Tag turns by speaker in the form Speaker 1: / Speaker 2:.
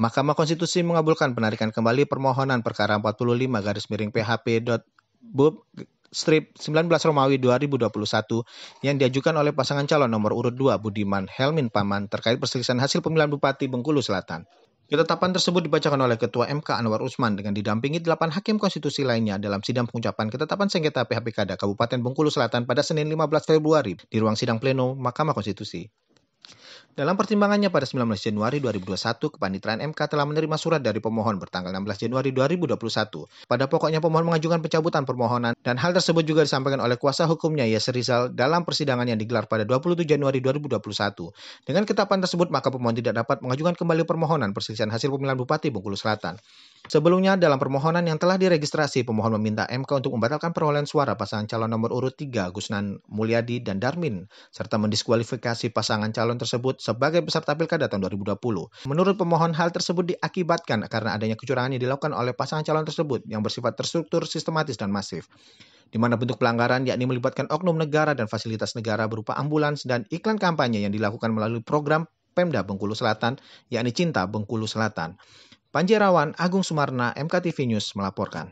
Speaker 1: Mahkamah Konstitusi mengabulkan penarikan kembali permohonan perkara 45 garis miring PHP bub strip 19 Romawi 2021 yang diajukan oleh pasangan calon nomor urut 2 Budiman Helmin Paman terkait perselisihan hasil pemilihan Bupati Bengkulu Selatan. Ketetapan tersebut dibacakan oleh Ketua MK Anwar Usman dengan didampingi 8 hakim konstitusi lainnya dalam sidang pengucapan ketetapan sengketa PHPKD Kabupaten Bengkulu Selatan pada Senin 15 Februari di ruang sidang pleno Mahkamah Konstitusi. Dalam pertimbangannya pada 19 Januari 2021, Kepanitraan MK telah menerima surat dari pemohon bertanggal 16 Januari 2021. Pada pokoknya pemohon mengajukan pencabutan permohonan dan hal tersebut juga disampaikan oleh kuasa hukumnya Yasser Rizal dalam persidangan yang digelar pada 27 Januari 2021. Dengan ketapan tersebut, maka pemohon tidak dapat mengajukan kembali permohonan perselisihan hasil pemilihan Bupati Bengkulu Selatan. Sebelumnya, dalam permohonan yang telah diregistrasi, pemohon meminta MK untuk membatalkan perolehan suara pasangan calon nomor urut 3 Gusnan Mulyadi dan Darmin, serta mendiskualifikasi pasangan calon tersebut sebagai peserta pilkada tahun 2020. Menurut pemohon, hal tersebut diakibatkan karena adanya kecurangan yang dilakukan oleh pasangan calon tersebut yang bersifat terstruktur, sistematis, dan masif di mana bentuk pelanggaran yakni melibatkan oknum negara dan fasilitas negara berupa ambulans dan iklan kampanye yang dilakukan melalui program Pemda Bengkulu Selatan, yakni Cinta Bengkulu Selatan. Panjerawan Agung Sumarna, MKTV News melaporkan.